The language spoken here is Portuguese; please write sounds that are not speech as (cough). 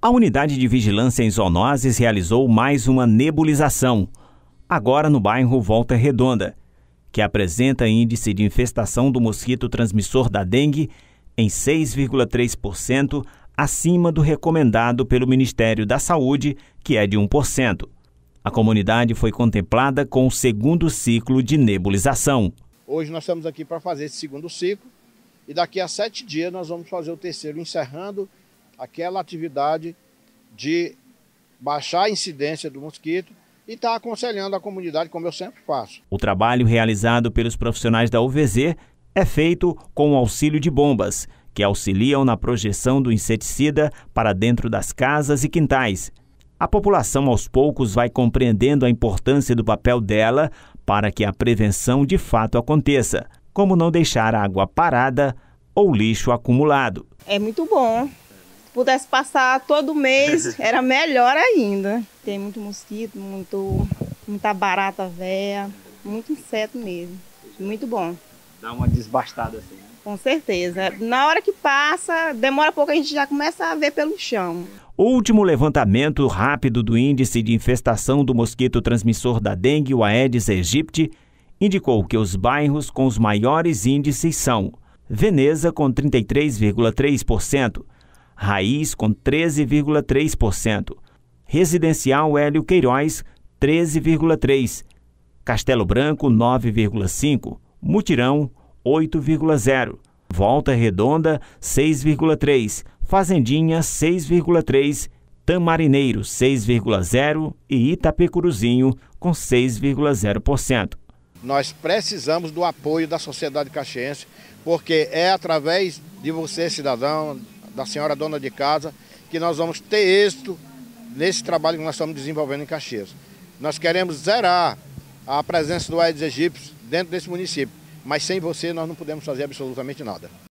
A unidade de vigilância em zoonoses realizou mais uma nebulização, agora no bairro Volta Redonda, que apresenta índice de infestação do mosquito transmissor da dengue em 6,3% acima do recomendado pelo Ministério da Saúde, que é de 1%. A comunidade foi contemplada com o segundo ciclo de nebulização. Hoje nós estamos aqui para fazer esse segundo ciclo e daqui a sete dias nós vamos fazer o terceiro, encerrando aquela atividade de baixar a incidência do mosquito e está aconselhando a comunidade, como eu sempre faço. O trabalho realizado pelos profissionais da UVZ é feito com o auxílio de bombas, que auxiliam na projeção do inseticida para dentro das casas e quintais. A população aos poucos vai compreendendo a importância do papel dela para que a prevenção de fato aconteça, como não deixar água parada ou lixo acumulado. É muito bom pudesse passar todo mês, (laughs) era melhor ainda. Tem muito mosquito, muito, muita barata véia, muito inseto mesmo. Muito bom. Dá uma desbastada assim. Né? Com certeza. Na hora que passa, demora pouco, a gente já começa a ver pelo chão. último levantamento rápido do índice de infestação do mosquito transmissor da dengue, o Aedes aegypti, indicou que os bairros com os maiores índices são Veneza, com 33,3%, Raiz com 13,3%. Residencial Hélio Queiroz, 13,3%. Castelo Branco, 9,5%. Mutirão, 8,0%. Volta Redonda, 6,3%. Fazendinha, 6,3%. Tamarineiro, 6,0% e Itapecuruzinho, com 6,0%. Nós precisamos do apoio da sociedade caxiense, porque é através de você, cidadão, da senhora dona de casa, que nós vamos ter êxito nesse trabalho que nós estamos desenvolvendo em Caxias. Nós queremos zerar a presença do Aedes aegypti dentro desse município, mas sem você nós não podemos fazer absolutamente nada.